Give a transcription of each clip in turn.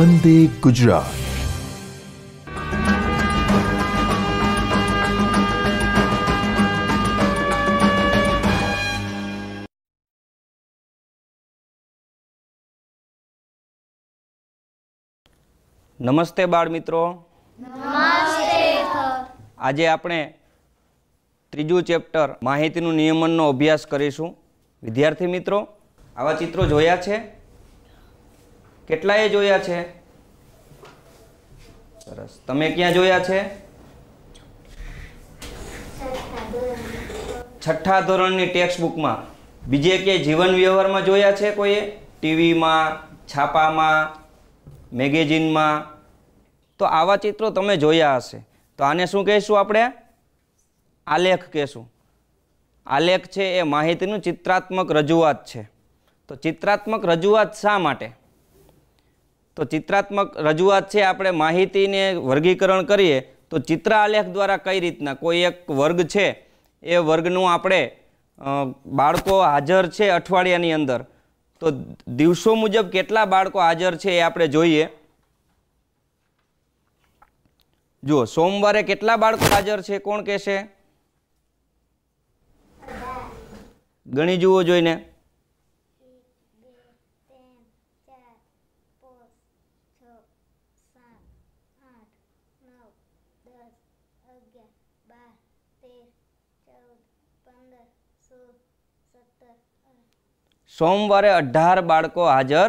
વંદે ગુજરાત નમસ્તે બાળ મિત્રો આજે આપણે ત્રીજું ચેપ્ટર માહિતીનું નિયમનનો અભ્યાસ કરીશું વિદ્યાર્થી મિત્રો આવા ચિત્રો જોયા છે કેટલાએ જોયા છે સરસ તમે ક્યાં જોયા છે છઠ્ઠા ધોરણની ટેક્સ્ટ બુકમાં બીજે ક્યાંય જીવન વ્યવહારમાં જોયા છે કોઈએ ટીવીમાં છાપામાં મેગેઝિનમાં તો આવા ચિત્રો તમે જોયા હશે તો આને શું કહીશું આપણે આલેખ કહેશું આલેખ છે એ માહિતીનું ચિત્રાત્મક રજૂઆત છે તો ચિત્રાત્મક રજૂઆત શા માટે તો ચિત્રાત્મક રજૂઆત છે આપણે માહિતીને વર્ગીકરણ કરીએ તો ચિત્ર આલેખ દ્વારા કઈ રીતના કોઈ એક વર્ગ છે એ વર્ગનું આપણે બાળકો હાજર છે અઠવાડિયાની અંદર તો દિવસો મુજબ કેટલા બાળકો હાજર છે એ આપણે જોઈએ જુઓ સોમવારે કેટલા બાળકો હાજર છે કોણ કહેશે ગણી જુઓ જોઈને સોમવારે અઢાર બાળકો હાજર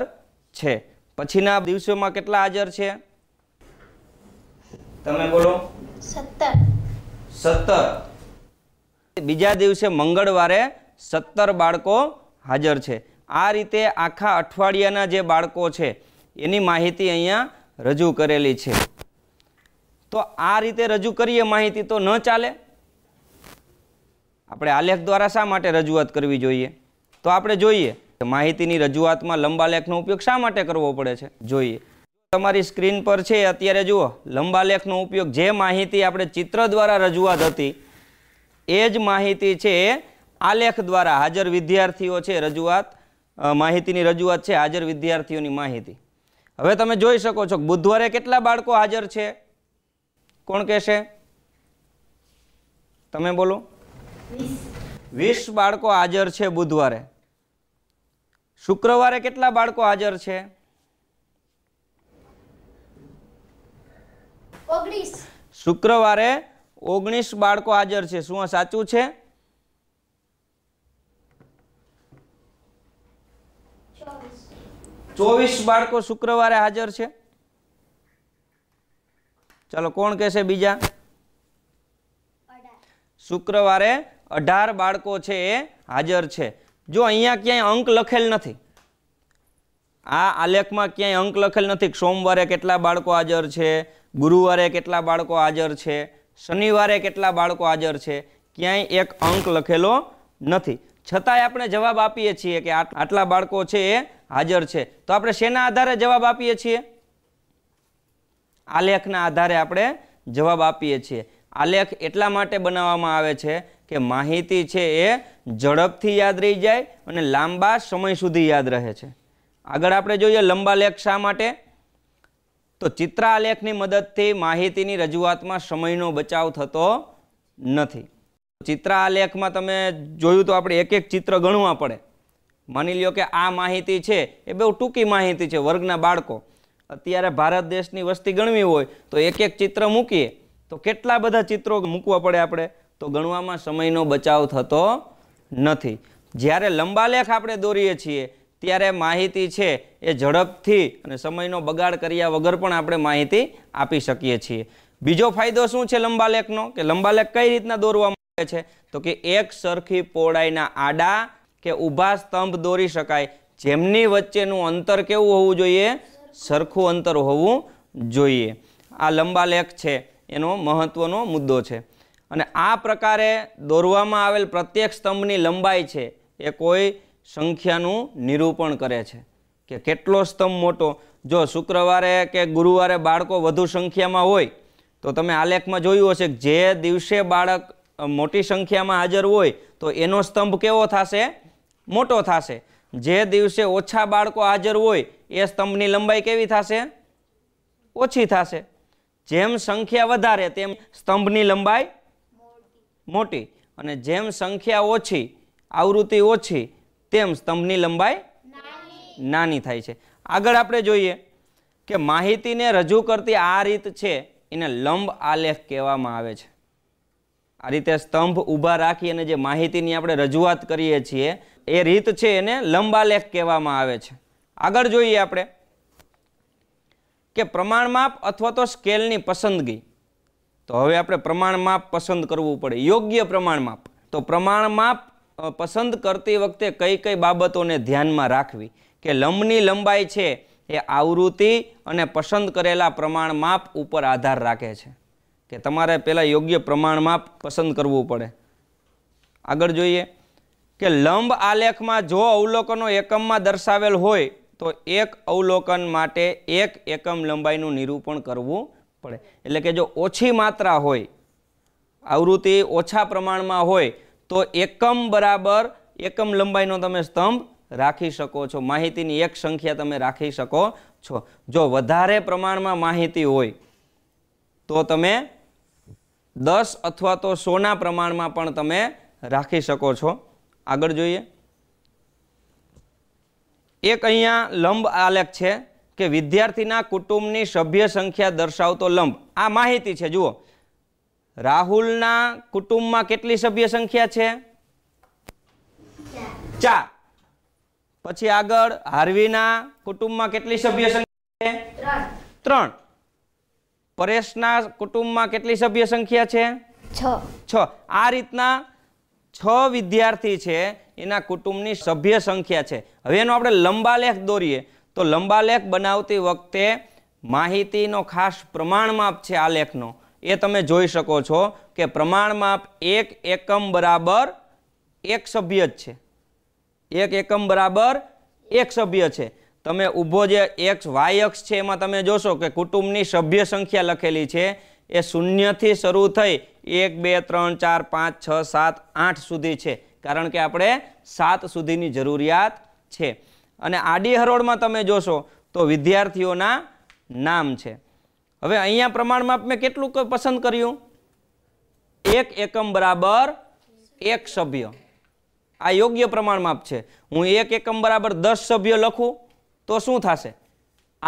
છે પછીના દિવસોમાં કેટલા હાજર છે તમે બોલો સત્તર સત્તર બીજા દિવસે મંગળવારે સત્તર બાળકો હાજર છે આ રીતે આખા અઠવાડિયાના જે બાળકો છે એની માહિતી અહીંયા રજૂ કરેલી છે તો આ રીતે રજૂ કરીએ માહિતી તો ન ચાલે આપણે આલેખ દ્વારા શા માટે રજૂઆત કરવી જોઈએ તો આપણે જોઈએ માહિતીની રજૂઆતમાં લંબાલેખનો ઉપયોગ શા માટે કરવો પડે છે જોઈએ તમારી સ્ક્રીન પર છે અત્યારે જુઓ લંબાલેખનો ઉપયોગ જે માહિતી આપણે ચિત્ર દ્વારા રજૂઆત હતી એ જ માહિતી છે આલેખ દ્વારા હાજર વિદ્યાર્થીઓ છે રજૂઆત માહિતીની રજૂઆત છે હાજર વિદ્યાર્થીઓની માહિતી હવે તમે જોઈ શકો છો બુધવારે કેટલા બાળકો હાજર છે કોણ કહેશે તમે બોલો વીસ બાળકો હાજર છે બુધવારે શુક્રવારે કેટલા બાળકો હાજર છે શુક્રવારે ઓગણીસ બાળકો હાજર છે શું સાચું છે ચોવીસ બાળકો શુક્રવારે હાજર છે ચાલો કોણ કહેશે બીજા શુક્રવારે અઢાર બાળકો છે એ હાજર છે જો અહીંયા ક્યાંય અંક લખેલ નથી આ આલેખમાં ક્યાંય અંક લખેલ નથી સોમવારે કેટલા બાળકો હાજર છે ગુરુવારે કેટલા બાળકો હાજર છે શનિવારે કેટલા બાળકો હાજર છે ક્યાંય એક અંક લખેલો નથી છતાંય આપણે જવાબ આપીએ છીએ કે આટલા બાળકો છે એ હાજર છે તો આપણે શેના આધારે જવાબ આપીએ છીએ આલેખના આધારે આપણે જવાબ આપીએ છીએ આલેખ એટલા માટે બનાવવામાં આવે છે કે માહિતી છે એ ઝડપથી યાદ રહી જાય અને લાંબા સમય સુધી યાદ રહે છે આગળ આપણે જોઈએ લંબા લેખ શા માટે તો ચિત્ર આલેખની મદદથી માહિતીની રજૂઆતમાં સમયનો બચાવ થતો નથી ચિત્ર આલેખમાં તમે જોયું તો આપણે એક એક ચિત્ર ગણવા પડે માની લો કે આ માહિતી છે એ બહુ ટૂંકી માહિતી છે વર્ગના બાળકો અત્યારે ભારત દેશની વસ્તી ગણવી હોય તો એક એક ચિત્ર મૂકીએ તો કેટલા બધા ચિત્રો મૂકવા પડે આપણે તો ગણવામાં સમયનો બચાવ થતો નથી જ્યારે લંબાલેખ આપણે દોરીએ છીએ ત્યારે માહિતી છે એ ઝડપથી અને સમયનો બગાડ કર્યા વગર પણ આપણે માહિતી આપી શકીએ છીએ બીજો ફાયદો શું છે લંબાલેખનો કે લંબાલેખ કઈ રીતના દોરવામાં આવે છે તો કે એક સરખી પહોળાઈના આડા કે ઊભા સ્તંભ દોરી શકાય જેમની વચ્ચેનું અંતર કેવું હોવું જોઈએ સરખું અંતર હોવું જોઈએ આ લંબાલેખ છે એનો મહત્ત્વનો મુદ્દો છે અને આ પ્રકારે દોરવામાં આવેલ પ્રત્યેક સ્તંભની લંબાઈ છે એ કોઈ સંખ્યાનું નિરૂપણ કરે છે કે કેટલો સ્તંભ મોટો જો શુક્રવારે કે ગુરુવારે બાળકો વધુ સંખ્યામાં હોય તો તમે આલેખમાં જોયું હશે જે દિવસે બાળક મોટી સંખ્યામાં હાજર હોય તો એનો સ્તંભ કેવો થશે મોટો થશે જે દિવસે ઓછા બાળકો હાજર હોય એ સ્તંભની લંબાઈ કેવી થશે ઓછી થશે જેમ સંખ્યા વધારે તેમ સ્તંભની લંબાઈ મોટી અને જેમ સંખ્યા ઓછી આવૃત્તિ ઓછી તેમ સ્તંભની લંબાઈ નાની થાય છે આગળ આપણે જોઈએ કે માહિતીને રજૂ કરતી આ રીત છે એને લંબ આલેખ કહેવામાં આવે છે આ રીતે સ્તંભ ઊભા રાખી અને જે માહિતીની આપણે રજૂઆત કરીએ છીએ એ રીત છે એને લંબ આલેખ કહેવામાં આવે છે આગળ જોઈએ આપણે કે પ્રમાણ માપ અથવા તો સ્કેલની પસંદગી તો હવે આપણે પ્રમાણ માપ પસંદ કરવું પડે યોગ્ય પ્રમાણ માપ તો પ્રમાણ માપ પસંદ કરતી વખતે કઈ કઈ બાબતોને ધ્યાનમાં રાખવી કે લંબની લંબાઈ છે એ આવૃત્તિ અને પસંદ કરેલા પ્રમાણ માપ ઉપર આધાર રાખે છે કે તમારે પહેલાં યોગ્ય પ્રમાણ માપ પસંદ કરવું પડે આગળ જોઈએ કે લંબ આલેખમાં જો અવલોકનો એકમમાં દર્શાવેલ હોય તો એક અવલોકન માટે એક એકમ લંબાઈનું નિરૂપણ કરવું પડે એટલે કે જો ઓછી માત્રા હોય આવૃત્તિ ઓછા પ્રમાણમાં હોય તો એકમ બરાબર એકમ લંબાઈનો તમે સ્તંભ રાખી શકો છો માહિતીની એક સંખ્યા તમે રાખી શકો છો જો વધારે પ્રમાણમાં માહિતી હોય તો તમે દસ અથવા તો સોના પ્રમાણમાં પણ તમે રાખી શકો છો આગળ જોઈએ એક અહીંયા લંબ આલેખ છે કે વિદ્યાર્થીના કુટુંબની સભ્ય સંખ્યા દર્શાવતો લંબ આ માહિતી છે જુઓ રાહુલના કુટુંબમાં કેટલી સભ્ય સંખ્યા છે ચાર પછી આગળ હાર્વીના કુટુંબમાં કેટલી સભ્ય સંખ્યા છે ત્રણ પરેશના કુટુંબમાં કેટલી સભ્ય સંખ્યા છે છ આ રીતના છ વિદ્યાર્થી છે એના કુટુંબની સભ્ય સંખ્યા છે હવે એનો આપણે લંબાલેખ દોરીએ તો લંબાલેખ બનાવતી વખતે માહિતીનો ખાસ પ્રમાણમાપ છે આ લેખનો એ તમે જોઈ શકો છો કે પ્રમાણમાપ એક એકમ બરાબર એક સભ્ય જ છે એક એકમ બરાબર એક સભ્ય છે તમે ઊભો જે એક્સ વાય અક્ષ છે એમાં તમે જોશો કે કુટુંબની સભ્ય સંખ્યા લખેલી છે એ શૂન્યથી શરૂ થઈ એક બે ત્રણ ચાર પાંચ છ સાત આઠ સુધી છે કારણ કે આપણે સાત સુધીની જરૂરિયાત છે અને આડી હરોળમાં તમે જોશો તો વિદ્યાર્થીઓના નામ છે હવે અહીંયા પ્રમાણમાં મેં કેટલું પસંદ કર્યું એક એકમ બરાબર એક સભ્ય આ યોગ્ય પ્રમાણમાપ છે હું એક એકમ બરાબર દસ સભ્ય લખું તો શું થશે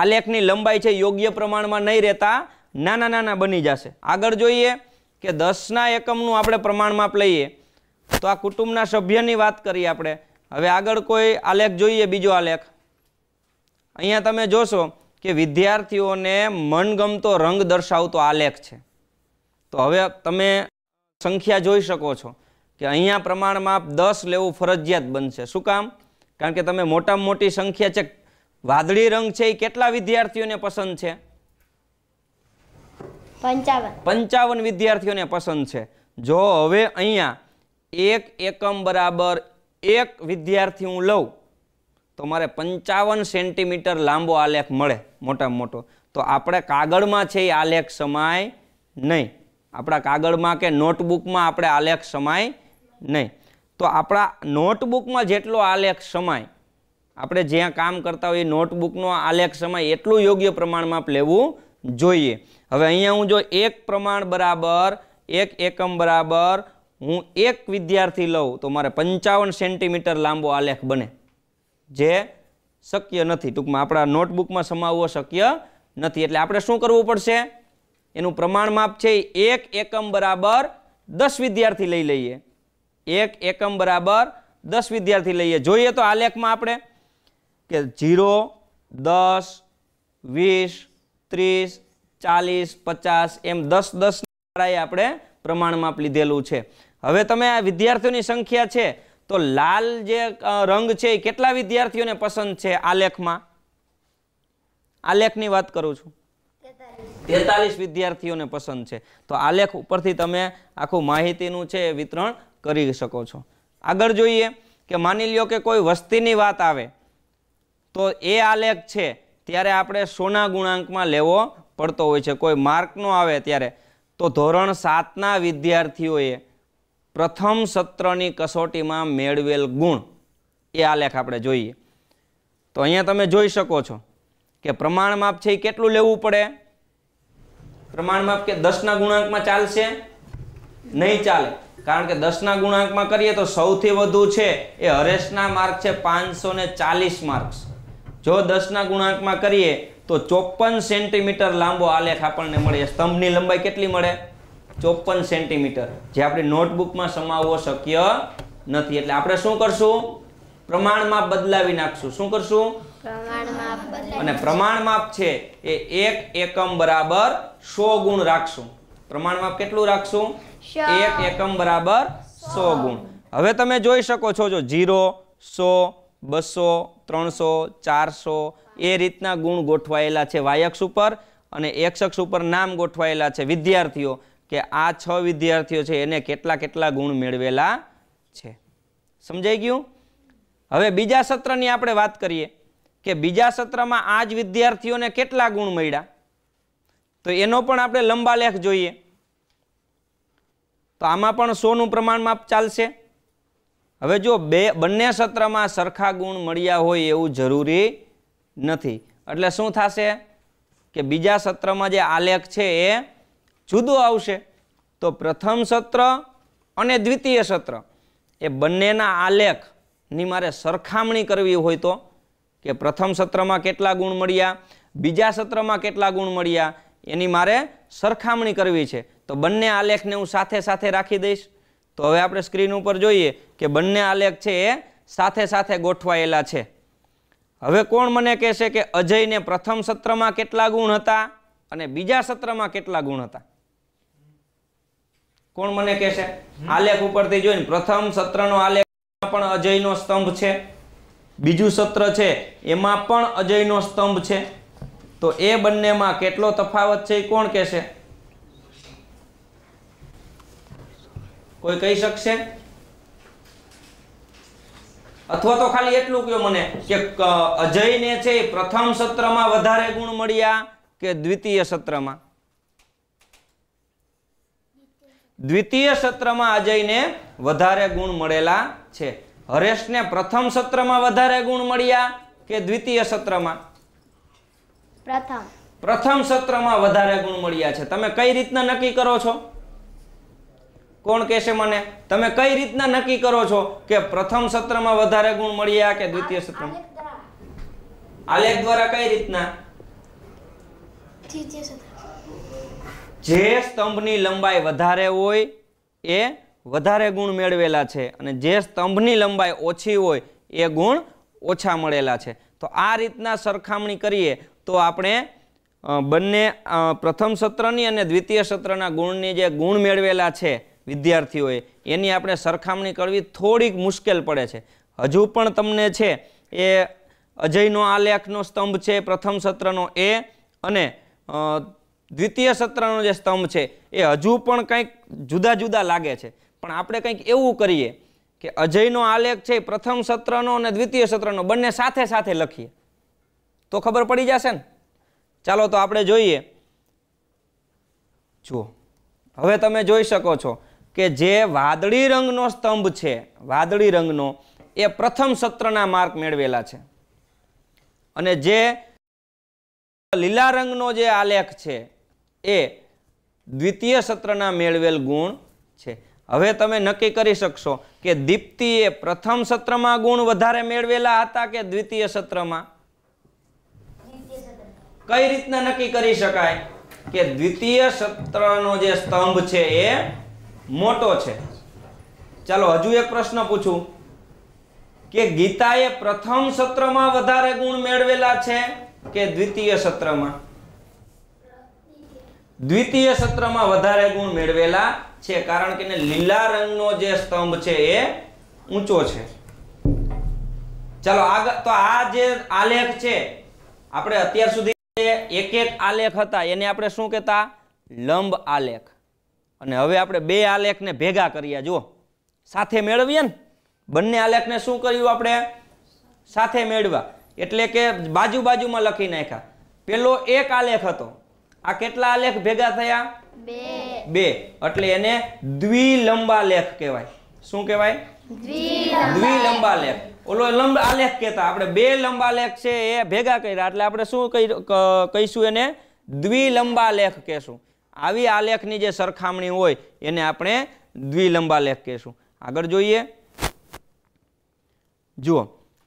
આલેખની લંબાઈ છે યોગ્ય પ્રમાણમાં નહીં રહેતા નાના નાના બની જશે આગળ જોઈએ કે દસના એકમનું આપણે પ્રમાણમાપ લઈએ તો આ કુટુંબના સભ્યની વાત કરીએ આપણે હવે આગળ કોઈ આલેખ જોઈએ બીજો આલેખ અહીંયા તમે જોશો કે વિદ્યાર્થીઓને મનગમતો રંગ દર્શાવતો આલેખ છે તો હવે તમે સંખ્યા જોઈ શકો છો કે અહીંયા પ્રમાણમાપ દસ લેવું ફરજિયાત બનશે શું કામ કારણ કે તમે મોટામાં મોટી સંખ્યા છે વાદળી રંગ છે એ કેટલા વિદ્યાર્થીઓને પસંદ છે પંચાવન વિદ્યાર્થીઓને પસંદ છે જો હવે અહીંયા એક એકમ બરાબર એક વિદ્યાર્થી હું લઉં તો મારે પંચાવન સેન્ટીમીટર લાંબો આલેખ મળે મોટામાં મોટો તો આપણે કાગળમાં છે એ આલેખ સમાય નહીં આપણા કાગળમાં કે નોટબુકમાં આપણે આલેખ સમાય નહીં તો આપણા નોટબુકમાં જેટલો આલેખ સમાય આપણે જ્યાં કામ કરતા હોય એ નોટબુકનો આલેખ સમાય એટલું યોગ્ય પ્રમાણમાં લેવું જોઈએ હવે અહીંયા હું જો એક પ્રમાણ બરાબર એક એકમ બરાબર હું એક વિદ્યાર્થી લઉં તો મારે પંચાવન સેન્ટીમીટર લાંબો આલેખ બને જે શક્ય નથી ટૂંકમાં આપણા નોટબુકમાં સમાવવો શક્ય નથી એટલે આપણે શું કરવું પડશે એનું પ્રમાણ માપ છે એક એકમ બરાબર દસ વિદ્યાર્થી લઈ લઈએ એક એકમ બરાબર દસ વિદ્યાર્થી લઈએ જોઈએ તો આલેખમાં આપણે કે ઝીરો દસ વીસ ત્રીસ ચાલીસ પચાસ એમ દસ દસ શાળાએ આપણે પ્રમાણમાં લીધેલું છે હવે તમે આ વિદ્યાર્થીઓની સંખ્યા છે તો લાલ જે રંગ છે એ કેટલા વિદ્યાર્થીઓને પસંદ છે આલેખમાં આલેખની વાત કરું છું તેતાલીસ વિદ્યાર્થીઓને પસંદ છે તો આલેખ ઉપરથી તમે આખું માહિતીનું છે એ વિતરણ કરી શકો છો આગળ જોઈએ કે માની લ્યો કે કોઈ વસ્તીની વાત આવે તો એ આલેખ છે ત્યારે આપણે સોના ગુણાંકમાં લેવો પડતો હોય છે કોઈ માર્કનો આવે ત્યારે તો ધોરણ સાતના વિદ્યાર્થીઓએ પ્રથમ સત્રની કસોટીમાં મેળવેલ ગુણ એ આલેખ આપણે જોઈએ તો અહીંયા તમે જોઈ શકો છો કે પ્રમાણ માપ છે એ કેટલું લેવું પડે પ્રમાણ માપ કે દસના ગુણાંકમાં ચાલશે નહીં ચાલે કારણ કે દસના ગુણાંકમાં કરીએ તો સૌથી વધુ છે એ હરેશના માર્ક છે પાંચસો ચાલીસ માર્ક્સ જો દસના ગુણાંકમાં કરીએ તો ચોપન સેન્ટીમીટર લાંબો આલેખ આપણને મળે સ્તંભની લંબાઈ કેટલી મળે ચોપન સેન્ટીમીટર જે આપણી નોટબુકમાં સમાવવો શક્ય નથી એટલે આપણે શું કરશું પ્રમાણમાં બદલાવી નાખશું શું કરશું અને પ્રમાણ માપ છે એ એક એકમ બરાબર સો ગુણ રાખશું પ્રમાણ માપ કેટલું રાખશું એક એકમ બરાબર સો ગુણ હવે તમે જોઈ શકો છો જો જીરો સો બસો ત્રણસો ચારસો એ રીતના ગુણ ગોઠવાયેલા છે વાયક્ષ ઉપર અને એક્ષક્ષ ઉપર નામ ગોઠવાયેલા છે વિદ્યાર્થીઓ કે આ છ વિદ્યાર્થીઓ છે એને કેટલા કેટલા ગુણ મેળવેલા છે સમજાઈ ગયું હવે બીજા સત્રની આપણે વાત કરીએ કે બીજા સત્રમાં આ જ વિદ્યાર્થીઓને કેટલા ગુણ મળ્યા તો એનો પણ આપણે લંબા લેખ જોઈએ તો આમાં પણ સોનું પ્રમાણ માપ ચાલશે હવે જો બે બંને સત્રમાં સરખા ગુણ મળ્યા હોય એવું જરૂરી નથી એટલે શું થશે કે બીજા સત્રમાં જે આલેખ છે એ જુદો આવશે તો પ્રથમ સત્ર અને દ્વિતીય સત્ર એ બંનેના આલેખની મારે સરખામણી કરવી હોય તો કે પ્રથમ સત્રમાં કેટલા ગુણ મળ્યા બીજા સત્રમાં કેટલા ગુણ મળ્યા એની મારે સરખામણી કરવી છે તો બંને આલેખને હું સાથે સાથે રાખી દઈશ તો હવે આપણે સ્ક્રીન ઉપર જોઈએ કે બંને આલેખ છે એ સાથે સાથે ગોઠવાયેલા છે હવે કોણ મને કહેશે કે અજયને પ્રથમ સત્રમાં કેટલા ગુણ હતા અને બીજા સત્રમાં કેટલા ગુણ હતા કોણ મને કહેશે આલેખ ઉપરથી જોઈને પ્રથમ સત્રનો આલેખ પણ અજયનો સ્તંભ છે બીજું સત્ર છે એમાં પણ અજયનો સ્તંભ છે તો એ બંનેમાં કેટલો તફાવત છે એ કોણ કહેશે કોઈ કહી શકશે અથવા તો ખાલી એટલું કયો મને કે અજયને છે એ પ્રથમ સત્રમાં વધારે ગુણ મળ્યા કે દ્વિતીય સત્રમાં દ્વિતીય સત્રમાં અજયને વધારે ગુણ મળેલા છે હરેશને પ્રથમ સત્રમાં વધારે ગુણ મળ્યા કે દ્વિતીય સત્રમાં પ્રથમ પ્રથમ સત્રમાં વધારે ગુણ મળ્યા છે તમે કઈ રીતના નક્કી કરો છો કોણ કહેશે મને તમે કઈ રીતના નક્કી કરો છો કે પ્રથમ સત્રમાં વધારે ગુણ મળ્યા કે દ્વિતીય સત્રમાં આલેખ દ્વારા કઈ રીતના જે સ્તંભની લંબાઈ વધારે હોય એ વધારે ગુણ મેળવેલા છે અને જે સ્તંભની લંબાઈ ઓછી હોય એ ગુણ ઓછા મળેલા છે તો આ રીતના સરખામણી કરીએ તો આપણે બંને પ્રથમ સત્રની અને દ્વિતીય સત્રના ગુણની જે ગુણ મેળવેલા છે વિદ્યાર્થીઓએ એની આપણે સરખામણી કરવી થોડીક મુશ્કેલ પડે છે હજુ પણ તમને છે એ અજયનો આલેખનો સ્તંભ છે પ્રથમ સત્રનો એ અને દ્વિતીય સત્રનો જે સ્તંભ છે એ હજુ પણ કંઈક જુદા જુદા લાગે છે પણ આપણે કંઈક એવું કરીએ કે અજયનો આલેખ છે પ્રથમ સત્રનો અને દ્વિતીય સત્રનો બંને સાથે સાથે લખીએ તો ખબર પડી જશે ને ચાલો તો આપણે જોઈએ જુઓ હવે તમે જોઈ શકો છો કે જે વાદળી રંગનો સ્તંભ છે વાદળી રંગનો એ પ્રથમ સત્રના માર્ક મેળવેલા છે અને જે લીલા રંગનો જે આલેખ છે એ દ્વિતીય સત્રના મેળવેલ ગુણ છે હવે તમે નક્કી કરી શકશો કે દીપ્તિએ પ્રથમ સત્રમાં ગુણ વધારે મેળવેલા હતા કે દ્વિતીય સત્રમાં કઈ રીતના નક્કી કરી શકાય કે દ્વિતીય સત્રનો જે સ્તંભ છે એ મોટો છે ચાલો હજુ એક પ્રશ્ન પૂછું કે ગીતાએ પ્રથમ સત્રમાં વધારે ગુણ મેળવેલા છે કે દ્વિતીય સત્રમાં દ્વિતીય સત્રમાં વધારે ગુણ મેળવેલા છે કારણ કે લીલા રંગનો જે સ્તંભ છે એ ઊંચો છે ચાલો આગળ તો આ જે આલેખ છે આપણે અત્યાર સુધી એક એક આલેખ હતા એને આપણે શું કહેતા લંબ આલેખ અને હવે આપણે બે આલેખને ભેગા કર્યા જો સાથે મેળવીએ ને બંને આલેખને શું કર્યું આપણે સાથે મેળવા એટલે કે બાજુ બાજુમાં લખી નાખ્યા પેલો એક આલેખ હતો આ કેટલા આલેખ ભેગા થયા બે એટલે એને દ્વિલંબાલેખ કહેવાય શું કહેવાય દ્વિલંબાલેખ ઓલો લંબ આલેખ કહેતા આપણે બે લંબાલેખ છે એ ભેગા કર્યા એટલે આપણે શું કહીશું એને દ્વિલંબાલેખ કહેશું આવી આલેખની જે સરખામણી હોય એને આપણે દ્વિલંબાલેખ કહેશું આગળ જોઈએ જુઓ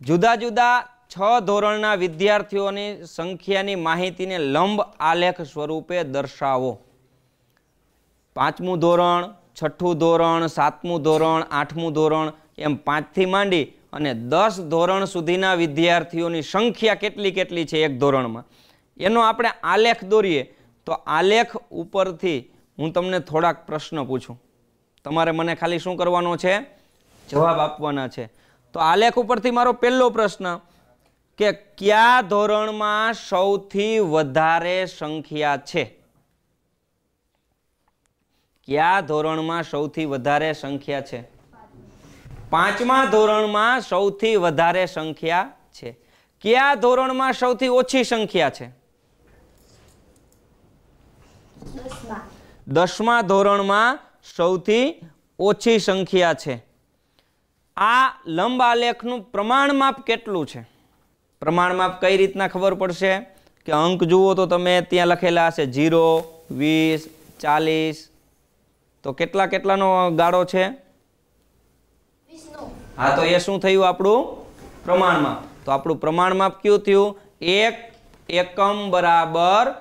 જુદા જુદા છ ધોરણના વિદ્યાર્થીઓની સંખ્યાની માહિતીને લંબ આલેખ સ્વરૂપે દર્શાવો પાંચમું ધોરણ છઠ્ઠું ધોરણ સાતમું ધોરણ આઠમું ધોરણ એમ પાંચથી માંડી અને દસ ધોરણ સુધીના વિદ્યાર્થીઓની સંખ્યા કેટલી કેટલી છે એક ધોરણમાં એનો આપણે આલેખ દોરીએ તો આલેખ ઉપરથી હું તમને થોડાક પ્રશ્ન પૂછું તમારે મને ખાલી શું કરવાનો છે જવાબ આપવાના છે તો આલેખ ઉપરથી મારો પહેલો પ્રશ્ન કે કયા ધોરણમાં સૌથી વધારે સંખ્યા છે કયા ધોરણમાં સૌથી વધારે સંખ્યા છે પાંચમા ધોરણમાં સૌથી વધારે સંખ્યા છે કયા ધોરણમાં સૌથી ઓછી સંખ્યા છે દસમા ધોરણમાં સૌથી ઓછી સંખ્યા છે આ લંબ આલેખનું પ્રમાણ માપ કેટલું છે પ્રમાણ માપ કઈ રીતના ખબર પડશે કે અંક જુઓ તો તમે ત્યાં લખેલા હશે જીરો વીસ ચાલીસ તો કેટલા કેટલાનો ગાળો છે હા તો એ શું થયું આપણું પ્રમાણ માપ તો આપણું પ્રમાણ માપ કયું થયું એક એકમ બરાબર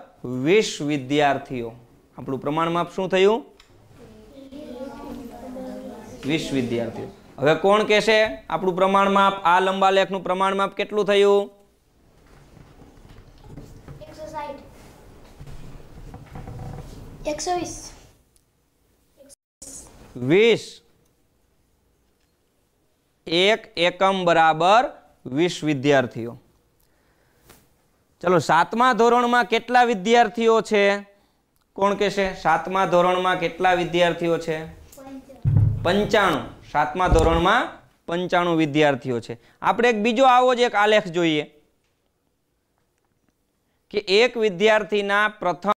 વીસ વિદ્યાર્થીઓ આપણું પ્રમાણ માપ શું થયું વીસ વિદ્યાર્થીઓ હવે કોણ કહેશે આપણું પ્રમાણ માપ આ લંબા લેખનું પ્રમાણ માપ કેટલું થયું વીસ વીસ એક એકમ બરાબર વીસ વિદ્યાર્થીઓ ચલો સાતમા ધોરણમાં કેટલા વિદ્યાર્થીઓ છે કોણ કહેશે સાતમા ધોરણમાં કેટલા વિદ્યાર્થીઓ છે પંચાણું સાતમા ધોરણમાં પંચાણું વિદ્યાર્થીઓ છે આપણે એક બીજો આવો જ એક આલેખ જોઈએ કે એક વિદ્યાર્થીના પ્રથમ